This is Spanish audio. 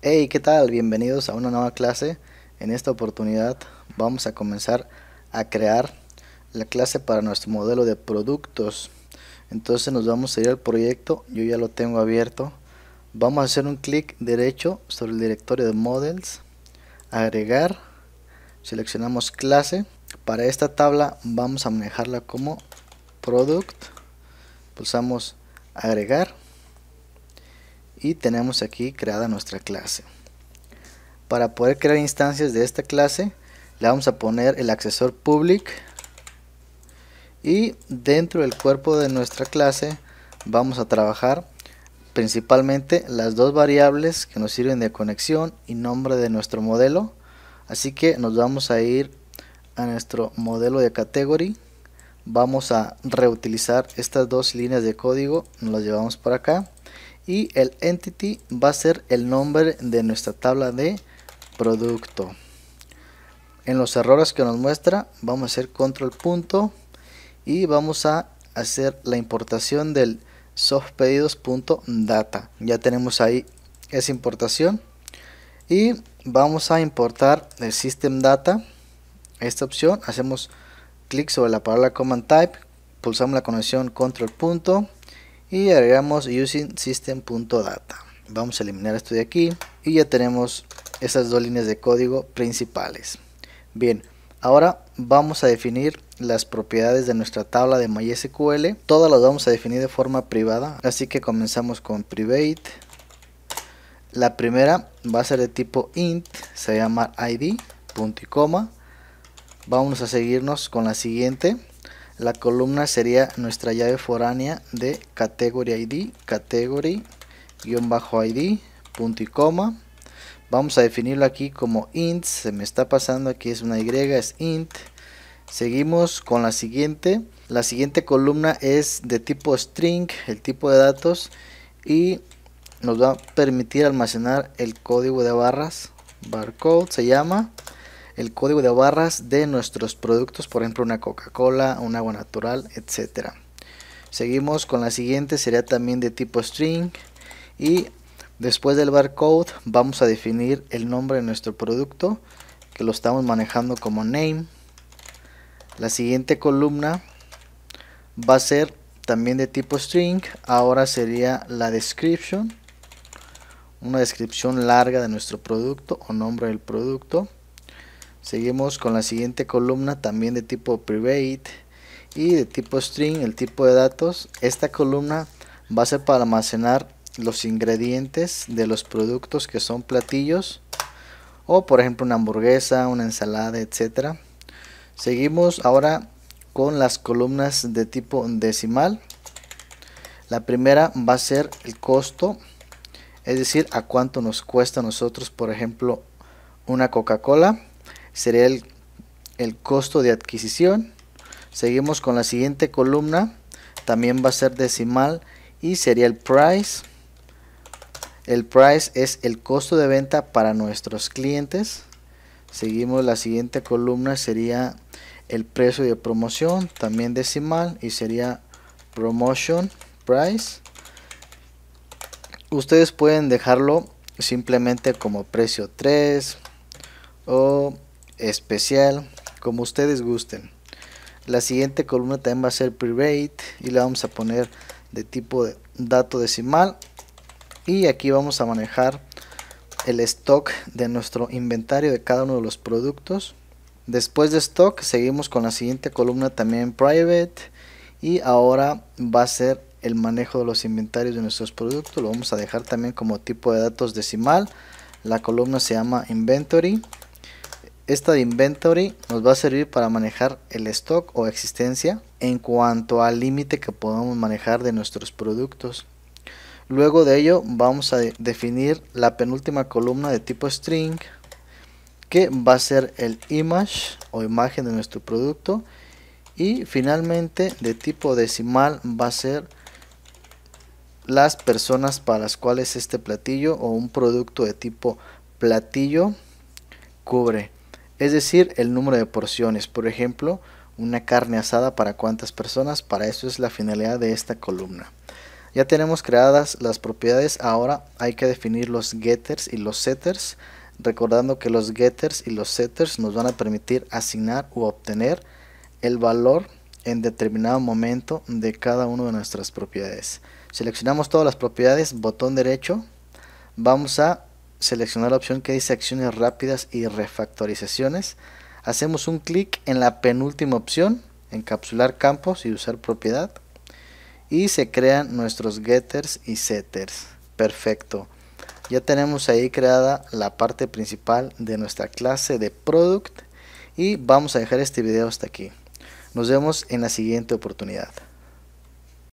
Hey, ¿qué tal? Bienvenidos a una nueva clase. En esta oportunidad vamos a comenzar a crear la clase para nuestro modelo de productos. Entonces nos vamos a ir al proyecto, yo ya lo tengo abierto. Vamos a hacer un clic derecho sobre el directorio de models, agregar, seleccionamos clase. Para esta tabla vamos a manejarla como product, pulsamos agregar y tenemos aquí creada nuestra clase. Para poder crear instancias de esta clase le vamos a poner el accesor public y dentro del cuerpo de nuestra clase vamos a trabajar principalmente las dos variables que nos sirven de conexión y nombre de nuestro modelo así que nos vamos a ir a nuestro modelo de category vamos a reutilizar estas dos líneas de código nos las llevamos para acá y el entity va a ser el nombre de nuestra tabla de producto en los errores que nos muestra vamos a hacer control punto y vamos a hacer la importación del softpedidos.data ya tenemos ahí esa importación y vamos a importar el system data esta opción hacemos clic sobre la palabra command type pulsamos la conexión control punto y agregamos using system.data. Vamos a eliminar esto de aquí y ya tenemos esas dos líneas de código principales. Bien, ahora vamos a definir las propiedades de nuestra tabla de MySQL. Todas las vamos a definir de forma privada, así que comenzamos con private. La primera va a ser de tipo int, se llama id, punto coma. Vamos a seguirnos con la siguiente, la columna sería nuestra llave foránea de category ID, category-id, punto y coma. Vamos a definirlo aquí como int, se me está pasando aquí es una y, es int. Seguimos con la siguiente. La siguiente columna es de tipo string, el tipo de datos y nos va a permitir almacenar el código de barras, barcode se llama el código de barras de nuestros productos, por ejemplo una Coca-Cola, un agua natural, etc. Seguimos con la siguiente, sería también de tipo string y después del barcode vamos a definir el nombre de nuestro producto que lo estamos manejando como name. La siguiente columna va a ser también de tipo string, ahora sería la description, una descripción larga de nuestro producto o nombre del producto Seguimos con la siguiente columna también de tipo private y de tipo string, el tipo de datos. Esta columna va a ser para almacenar los ingredientes de los productos que son platillos o por ejemplo una hamburguesa, una ensalada, etcétera. Seguimos ahora con las columnas de tipo decimal. La primera va a ser el costo, es decir, a cuánto nos cuesta a nosotros, por ejemplo, una Coca-Cola sería el, costo de adquisición. Seguimos con la siguiente columna, también va a ser decimal y sería el price. El price es el costo de venta para nuestros clientes. Seguimos la siguiente columna, sería el precio de promoción, también decimal y sería promotion price. Ustedes pueden dejarlo simplemente como precio 3 o especial, como ustedes gusten. La siguiente columna también va a ser private y la vamos a poner de tipo de dato decimal. Y aquí vamos a manejar el stock de nuestro inventario de cada uno de los productos. Después de stock seguimos con la siguiente columna también private y ahora va a ser el manejo de los inventarios de nuestros productos. Lo vamos a dejar también como tipo de datos decimal. La columna se llama inventory esta de inventory nos va a servir para manejar el stock o existencia en cuanto al límite que podamos manejar de nuestros productos. Luego de ello vamos a definir la penúltima columna de tipo string que va a ser el image o imagen de nuestro producto y finalmente de tipo decimal va a ser las personas para las cuales este platillo o un producto de tipo platillo cubre es decir, el número de porciones. Por ejemplo, una carne asada para cuántas personas, para eso es la finalidad de esta columna. Ya tenemos creadas las propiedades, ahora hay que definir los getters y los setters, recordando que los getters y los setters nos van a permitir asignar u obtener el valor en determinado momento de cada una de nuestras propiedades. Seleccionamos todas las propiedades, botón derecho, vamos a seleccionar la opción que dice acciones rápidas y refactorizaciones. Hacemos un clic en la penúltima opción, encapsular campos y usar propiedad. Y se crean nuestros getters y setters. Perfecto. Ya tenemos ahí creada la parte principal de nuestra clase de product. Y vamos a dejar este video hasta aquí. Nos vemos en la siguiente oportunidad.